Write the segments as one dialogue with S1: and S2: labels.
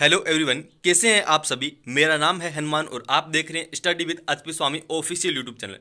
S1: hello everyone कैसे हैं आप सभी मेरा नाम है हनुमान और आप देख रहे हैं स्टडी विद अचपी Swami official YouTube channel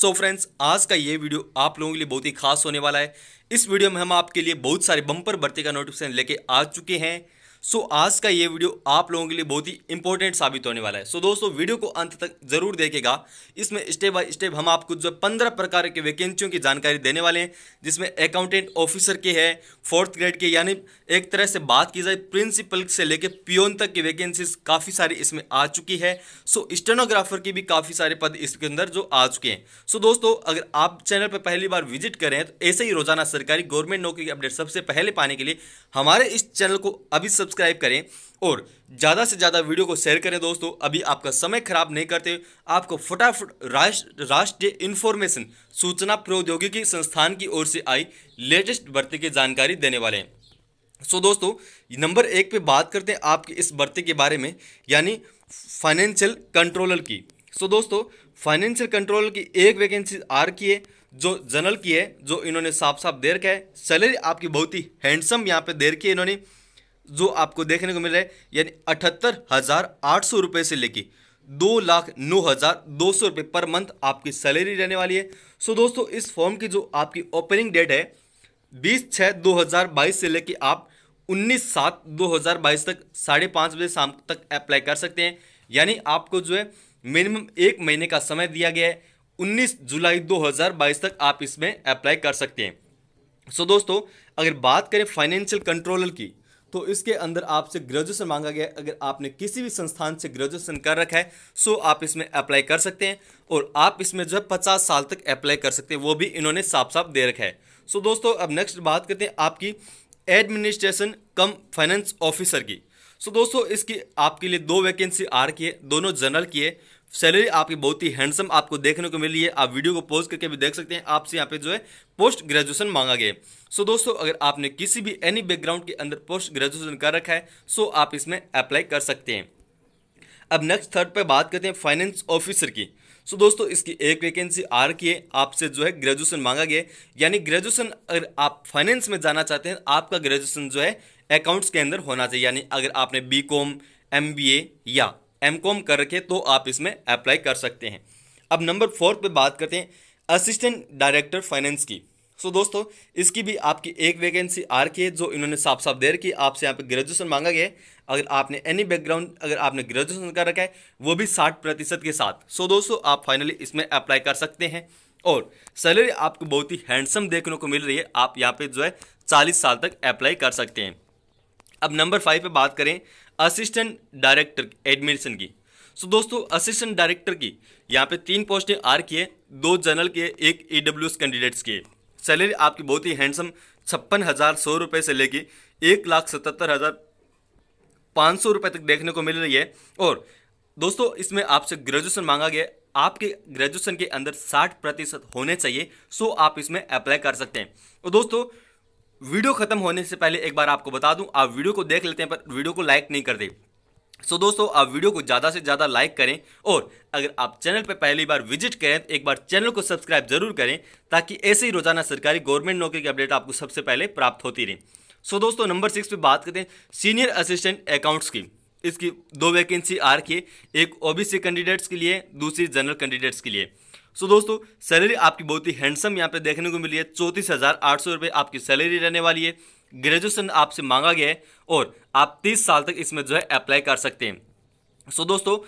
S1: so friends आज का ये वीडियो आप लोगों के लिए बहुत ही खास होने वाला है इस वीडियो में हम आपके लिए बहुत सारे बम्पर भर्ती का नोटिफिकेशन लेके आ चुके हैं सो so, आज का ये वीडियो आप लोगों के लिए बहुत ही इंपॉर्टेंट साबित होने वाला है सो so, दोस्तों वीडियो को अंत तक जरूर देखेगा इसमें स्टेप बाय स्टेप हम आपको जो पंद्रह प्रकार के वैकेंसियों की जानकारी देने वाले हैं जिसमें अकाउंटेंट ऑफिसर के हैं फोर्थ ग्रेड के यानी एक तरह से बात की जाए प्रिंसिपल से लेकर पियोन तक की वैकेंसीज काफ़ी सारी इसमें आ चुकी है सो so, स्टेनोग्राफर के भी काफ़ी सारे पद इसके अंदर जो आ चुके हैं सो so, दोस्तों अगर आप चैनल पर पहली बार विजिट करें तो ऐसे ही रोजाना सरकारी गवर्नमेंट नौकरी की अपडेट सबसे पहले पाने के लिए हमारे इस चैनल को अभी सब्सक्राइब करें और ज़्यादा से ज़्यादा वीडियो को शेयर करें दोस्तों अभी आपका समय खराब नहीं करते आपको फटाफट राष्ट्र राष्ट्रीय इन्फॉर्मेशन सूचना प्रौद्योगिकी संस्थान की ओर से आई लेटेस्ट भर्ती की जानकारी देने वाले हैं सो so, दोस्तों नंबर एक पे बात करते हैं आपके इस भर्ती के बारे में यानी फाइनेंशियल कंट्रोलर की सो so, दोस्तों फाइनेंशियल कंट्रोलर की एक वैकेंसी आर की है जो जनरल की है जो इन्होंने साफ साफ देर रखा है सैलरी आपकी बहुत ही हैंडसम यहाँ पे देर रखी है इन्होंने जो आपको देखने को मिल रहा है यानी अठहत्तर हज़ार आठ सौ रुपये से लेके दो लाख नौ हज़ार दो सौ रुपये पर मंथ आपकी सैलरी रहने वाली है सो दोस्तों इस फॉर्म की जो आपकी ओपनिंग डेट है बीस छः दो हज़ार बाईस से लेके आप उन्नीस सात दो हज़ार बाईस तक साढ़े पाँच बजे शाम तक अप्लाई कर सकते हैं यानी आपको जो है मिनिमम एक महीने का समय दिया गया है उन्नीस जुलाई दो हज़ार बाईस तक आप इसमें अप्लाई कर सकते हैं सो दोस्तों अगर बात करें फाइनेंशियल कंट्रोलर की तो इसके अंदर आपसे ग्रेजुएसन मांगा गया अगर आपने किसी भी संस्थान से ग्रेजुएसन कर रखा है सो आप इसमें अप्लाई कर सकते हैं और आप इसमें जो है पचास साल तक अप्लाई कर सकते हैं वो भी इन्होंने साफ साफ दे रखा है सो दोस्तों अब नेक्स्ट बात करते हैं आपकी एडमिनिस्ट्रेशन कम फाइनेंस ऑफिसर की सो दोस्तों इसकी आपके लिए दो वैकेंसी आर की है दोनों जनरल की है सैलरी आपकी बहुत ही हैंडसम आपको देखने को मिली है आप वीडियो को पोस्ट करके भी देख सकते हैं आपसे यहाँ पे जो है पोस्ट ग्रेजुएशन मांगा गया सो दोस्तों अगर आपने किसी भी एनी बैकग्राउंड के अंदर पोस्ट ग्रेजुएशन कर रखा है सो आप इसमें अप्लाई कर सकते हैं अब नेक्स्ट थर्ड पर बात करते हैं फाइनेंस ऑफिसर की सो so, दोस्तों इसकी एक वैकेंसी आ रखी है आपसे जो है ग्रेजुएशन मांगा गया यानी ग्रेजुएशन अगर आप फाइनेंस में जाना चाहते हैं आपका ग्रेजुएशन जो है अकाउंट्स के अंदर होना चाहिए यानी अगर आपने B Com M B A या एम कॉम रखे तो आप इसमें अप्लाई कर सकते हैं अब नंबर फोर्थ पे बात करते हैं असिस्टेंट डायरेक्टर फाइनेंस की सो दोस्तों इसकी भी आपकी एक वैकेंसी आ रखी है जो इन्होंने साफ साफ दे रखी है आपसे यहाँ पे ग्रेजुएशन मांगा गया है अगर आपने एनी बैकग्राउंड अगर आपने ग्रेजुएशन कर रखा है वो भी साठ प्रतिशत के साथ सो दोस्तों आप फाइनली इसमें अप्लाई कर सकते हैं और सैलरी आपको बहुत ही हैंडसम देखने को मिल रही है आप यहाँ पे जो है चालीस साल तक अप्लाई कर सकते हैं अब नंबर फाइव पे बात करें असिस्टेंट डायरेक्टर एडमिशन की सो so, दोस्तों असिस्टेंट डायरेक्टर की यहाँ पे तीन पोस्टें आर की है दो जनरल के एक ई डब्ल्यू एस कैंडिडेट्स की है सैलरी आपकी बहुत ही हैंडसम छप्पन हज़ार सौ रुपये से लेके एक लाख सतहत्तर हज़ार पाँच सौ रुपये तक देखने को मिल रही है और दोस्तों इसमें आपसे ग्रेजुएशन मांगा गया आपके ग्रेजुएशन के अंदर साठ प्रतिशत होने चाहिए सो आप इसमें अप्लाई कर सकते हैं और दोस्तों वीडियो खत्म होने से पहले एक बार आपको बता दूं आप वीडियो को देख लेते हैं पर वीडियो को लाइक नहीं कर दे सो so, दोस्तों आप वीडियो को ज़्यादा से ज़्यादा लाइक करें और अगर आप चैनल पर पहली बार विजिट करें तो एक बार चैनल को सब्सक्राइब जरूर करें ताकि ऐसे ही रोजाना सरकारी गवर्नमेंट नौकरी की अपडेट आपको सबसे पहले प्राप्त होती रहे सो so, दोस्तों नंबर सिक्स पे बात करते हैं सीनियर असिस्टेंट अकाउंट्स की इसकी दो वैकेंसी आ रखी है एक ओबीसी कैंडिडेट्स के लिए दूसरी जनरल कैंडिडेट्स के लिए सो दोस्तों सैलरी आपकी बहुत ही हैंडसम यहाँ पे देखने को मिली है चौंतीस हज़ार आठ सौ रुपये आपकी सैलरी रहने वाली है ग्रेजुएशन आपसे मांगा गया है और आप तीस साल तक इसमें जो है अप्लाई कर सकते हैं सो so, दोस्तों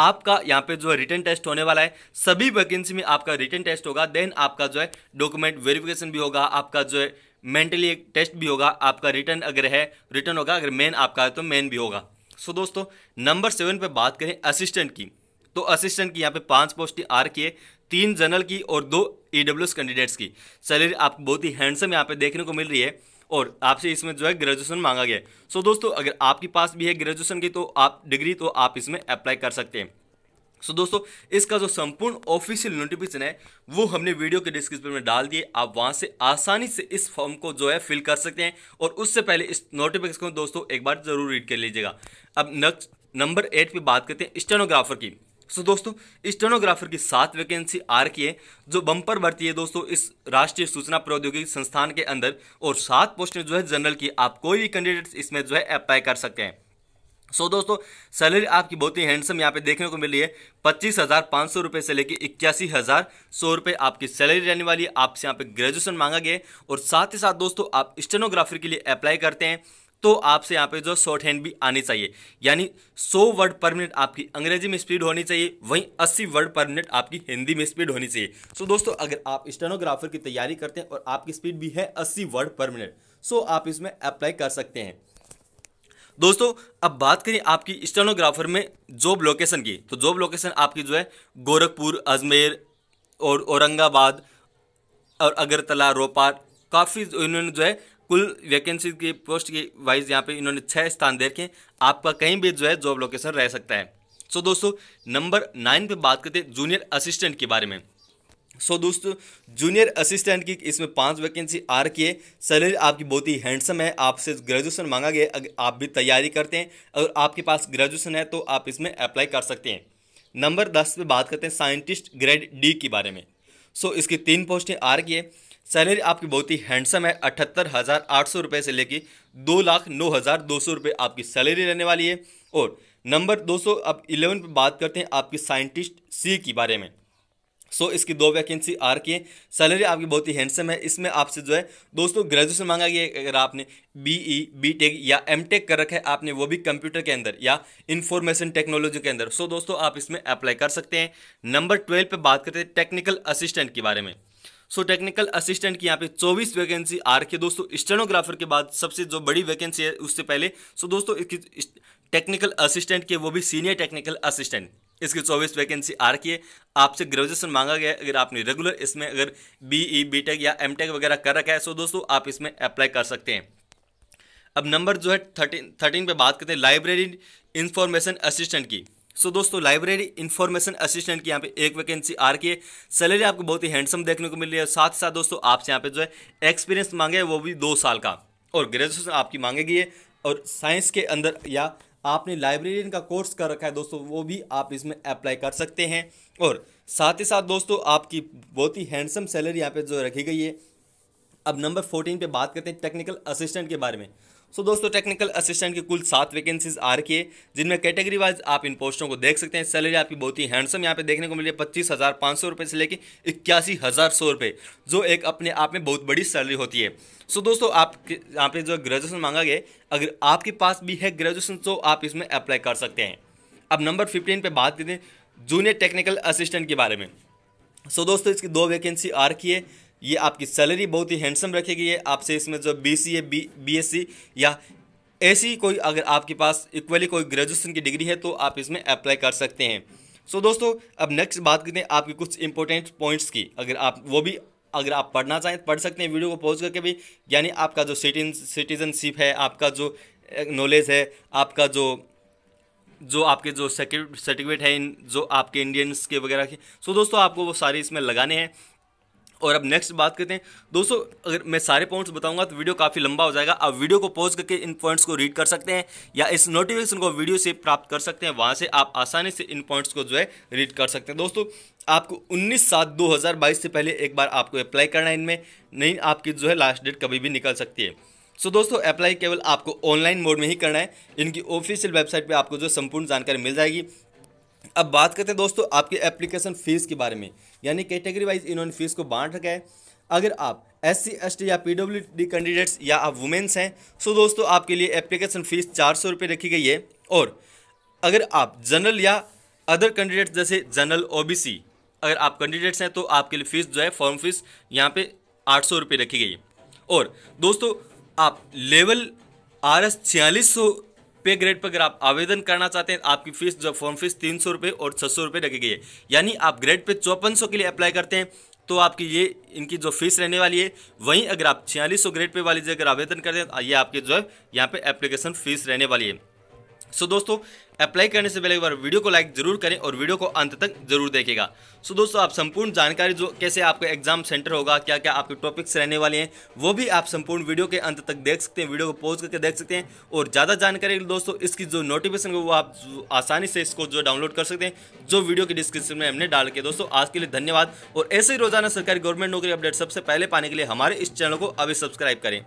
S1: आपका यहाँ पे जो है रिटर्न टेस्ट होने वाला है सभी वैकेंसी में आपका रिटर्न टेस्ट होगा देन आपका जो है डॉक्यूमेंट वेरिफिकेशन भी होगा आपका जो है मेंटली एक टेस्ट भी होगा आपका रिटर्न अगर है रिटर्न होगा अगर मेन आपका है तो मेन भी होगा सो so, दोस्तों नंबर सेवन पे बात करें असिस्टेंट की तो असिस्टेंट की यहाँ पे पांच पोस्ट आर की है तीन जनरल की और दो ईडब्ल्यूएस कैंडिडेट्स की सैलरी आपको बहुत ही हैंडसम यहाँ पे देखने को मिल रही है और आपसे इसमें जो है ग्रेजुएशन मांगा गया है सो दोस्तों अगर आपके पास भी है ग्रेजुएशन की तो आप डिग्री तो आप इसमें अप्लाई कर सकते हैं सो so, दोस्तों इसका जो संपूर्ण ऑफिशियल नोटिफिकेशन है वो हमने वीडियो के डिस्क्रिप्शन में डाल दिए आप वहां से आसानी से इस फॉर्म को जो है फिल कर सकते हैं और उससे पहले इस नोटिफिकेशन को दोस्तों एक बार जरूर रीड कर लीजिएगा अब नेक्स्ट नंबर एट पे बात करते हैं स्टेनोग्राफर की सो so, दोस्तों स्टेनोग्राफर की सात वैकेंसी आ रखी है जो बम्पर भर्ती है दोस्तों इस राष्ट्रीय सूचना प्रौद्योगिकी संस्थान के अंदर और सात पोस्टें जो है जनरल की आप कोई भी कैंडिडेट इसमें जो है अप्लाई कर सकते हैं सो so, दोस्तों सैलरी आपकी बहुत ही हैंडसम यहाँ पे देखने को मिली है पच्चीस हज़ार पाँच सौ रुपये से लेकर इक्यासी हज़ार सौ रुपये आपकी सैलरी रहने वाली है आपसे यहाँ पे ग्रेजुएशन मांगा गया है और साथ ही साथ दोस्तों आप स्टेनोग्राफर के लिए अप्लाई करते हैं तो आपसे यहाँ पे जो शॉर्ट हैंड भी आनी चाहिए यानी 100 वर्ड पर मिनट आपकी अंग्रेजी में स्पीड होनी चाहिए वहीं 80 वर्ड पर मिनट आपकी हिंदी में स्पीड होनी चाहिए सो so दोस्तों अगर आप स्टेनोग्राफर की तैयारी करते हैं और आपकी स्पीड भी है 80 वर्ड पर मिनट सो आप इसमें अप्लाई कर सकते हैं दोस्तों अब बात करें आपकी स्टेनोग्राफर में जॉब लोकेशन की तो जॉब लोकेशन आपकी जो है गोरखपुर अजमेर और औरंगाबाद और अगरतला रोपार काफ़ी इन्होंने जो है कुल वैकेंसी के पोस्ट के वाइज यहाँ पे इन्होंने छः स्थान दे रखे आपका कहीं भी जो है जॉब लोकेशन रह सकता है सो दोस्तों नंबर नाइन पे बात करते हैं जूनियर असिस्टेंट के बारे में सो so, दोस्तों जूनियर असिस्टेंट की इसमें पांच वैकेंसी आ रखी है सैलरी आपकी बहुत ही हैंडसम है आपसे ग्रेजुएशन मांगा गया अगर आप भी तैयारी करते हैं अगर आपके पास ग्रेजुएशन है तो आप इसमें अप्लाई कर सकते हैं नंबर दस पे बात करते हैं साइंटिस्ट ग्रेड डी के बारे में सो so, इसकी तीन पोस्टें आ रखी है सैलरी आपकी बहुत ही हैंडसम है अठहत्तर हज़ार आठ सौ रुपये से लेके दो लाख नौ हज़ार दो सौ रुपये आपकी सैलरी रहने वाली है और नंबर दो सौ अब इलेवन पर बात करते हैं आपकी साइंटिस्ट सी के बारे में सो so, इसकी दो वैकेंसी आर की है सैलरी आपकी बहुत ही हैंडसम है इसमें आपसे जो है दोस्तों ग्रेजुएशन मांगा गया अगर आपने बी ई बी टेक या एम टेक कर रखा है आपने वो भी कंप्यूटर के अंदर या इंफॉर्मेशन टेक्नोलॉजी के अंदर सो so, दोस्तों आप इसमें अप्लाई कर सकते हैं नंबर ट्वेल्व पे बात करते हैं टेक्निकल असिस्टेंट के बारे में सो टेक्निकल असिस्टेंट की यहाँ पे 24 वैकेंसी आ रखी है दोस्तों स्टेनोग्राफर के बाद सबसे जो बड़ी वैकेंसी है उससे पहले सो दोस्तों इसकी टेक्निकल असिस्टेंट के वो भी सीनियर टेक्निकल असिस्टेंट इसकी चौबीस वैकेंसी आ रखी है आपसे ग्रेजुएशन मांगा गया अगर आपने रेगुलर इसमें अगर बी बी टेक या टेक वगैरह कर रखा है सो दोस्तों आप इसमें अप्लाई कर सकते हैं अब नंबर जो है थर्टीन थर्टीन पर बात करते हैं लाइब्रेरी इंफॉर्मेशन असिस्टेंट की सो so, दोस्तों लाइब्रेरी इन्फॉर्मेशन असिस्टेंट की यहाँ पे एक वैकेंसी आ रही है सैलरी आपको बहुत ही हैंडसम देखने को मिल रही है साथ ही साथ दोस्तों आपसे यहाँ पे जो है एक्सपीरियंस मांगे वो भी दो साल का और ग्रेजुएशन आपकी मांगेगी है और साइंस के अंदर या आपने लाइब्रेरियन का कोर्स कर रखा है दोस्तों वो भी आप इसमें अप्लाई कर सकते हैं और साथ ही साथ दोस्तों आपकी बहुत ही हैंडसम सैलरी यहाँ पे जो रखी गई है अब नंबर फोर्टीन पे बात करते हैं टेक्निकल असिस्टेंट के बारे में सो so, दोस्तों टेक्निकल असिस्टेंट की कुल सात वैकेंसीज आ रखी है जिनमें कैटेगरी वाइज आप इन पोस्टों को देख सकते हैं सैलरी आपकी बहुत ही हैंडसम यहाँ पे देखने को मिली है पच्चीस हज़ार पाँच सौ रुपये से लेकर इक्यासी हज़ार सौ रुपये जो एक अपने आप में बहुत बड़ी सैलरी होती है सो so, दोस्तों आप यहाँ पे जो ग्रेजुएसन मांगा गया अगर आपके पास भी है ग्रेजुएसन तो आप इसमें अप्लाई कर सकते हैं अब नंबर फिफ्टीन पर बात करते हैं जूनियर टेक्निकल असिस्टेंट के बारे में सो so, दोस्तों इसकी दो वैकेंसी आ रखी है ये आपकी सैलरी बहुत ही हैंडसम रखेगी है आपसे इसमें जो B C B B S C या ऐसी कोई अगर आपके पास इक्वली कोई ग्रेजुएशन की डिग्री है तो आप इसमें अप्लाई कर सकते हैं सो so, दोस्तों अब नेक्स्ट बात करते हैं आपके कुछ इंपॉर्टेंट पॉइंट्स की अगर आप वो भी अगर आप पढ़ना चाहें तो पढ़ सकते हैं वीडियो को पॉज करके भी यानी आपका जो सिटीजन सिटीजनशिप है आपका जो नॉलेज है आपका जो जो आपके जो सर्टिफिकेट है इन जो आपके इंडियंस के वगैरह के सो so, दोस्तों आपको वो सारे इसमें लगाने हैं और अब नेक्स्ट बात करते हैं दोस्तों अगर मैं सारे पॉइंट्स बताऊंगा तो वीडियो काफ़ी लंबा हो जाएगा आप वीडियो को पॉज करके इन पॉइंट्स को रीड कर सकते हैं या इस नोटिफिकेशन को वीडियो से प्राप्त कर सकते हैं वहां से आप आसानी से इन पॉइंट्स को जो है रीड कर सकते हैं दोस्तों आपको 19 सात 2022 से पहले एक बार आपको अप्लाई करना है इनमें नहीं आपकी जो है लास्ट डेट कभी भी निकल सकती है सो so, दोस्तों अप्लाई केवल आपको ऑनलाइन मोड में ही करना है इनकी ऑफिशियल वेबसाइट पे आपको जो संपूर्ण जानकारी मिल जाएगी अब बात करते हैं दोस्तों आपकी एप्लीकेशन फ़ीस के बारे में यानी कैटेगरी वाइज इन्होंने फ़ीस को बांट रखा है अगर आप एस सी एस टी या पी डब्ल्यू डी कैंडिडेट्स या आप वुमेंस हैं सो दोस्तों आपके लिए एप्लीकेशन फ़ीस चार सौ रुपये रखी गई है और अगर आप जनरल या अदर कैंडिडेट्स जैसे जनरल सी अगर आप कैंडिडेट्स हैं तो आपके लिए फ़ीस जो है फॉर्म फीस यहाँ पर आठ सौ रुपये रखी गई है और दोस्तों आप लेवल आर एस छियालीस सौ पे ग्रेड पर अगर आप आवेदन करना चाहते हैं आपकी फीस जो फॉर्म फीस तीन सौ रुपये और छः सौ रुपये लगेगी है यानी आप ग्रेड पे चौपन सौ के लिए अप्लाई करते हैं तो आपकी ये इनकी जो फीस रहने वाली है वहीं अगर आप छियालीस सौ ग्रेड पे वाली जगह आवेदन करते हैं तो ये आपके जो है यहाँ पे एप्लीकेशन फीस रहने वाली है सो so, दोस्तों अप्लाई करने से पहले एक बार वीडियो को लाइक जरूर करें और वीडियो को अंत तक जरूर देखेगा सो so, दोस्तों आप संपूर्ण जानकारी जो कैसे आपका एग्जाम सेंटर होगा क्या क्या आपके टॉपिक्स रहने वाले हैं वो भी आप संपूर्ण वीडियो के अंत तक देख सकते हैं वीडियो को पोज करके देख सकते हैं और ज़्यादा जानकारी दोस्तों इसकी जो नोटिफिकेशन है वो आप आसानी से इसको जो डाउनलोड कर सकते हैं जो वीडियो के डिस्क्रिप्शन में हमने डाल के दोस्तों आज के लिए धन्यवाद और ऐसे ही रोजाना सरकारी गवर्नमेंट नौकरी अपडेट सबसे पहले पाने के लिए हमारे इस चैनल को अभी सब्सक्राइब करें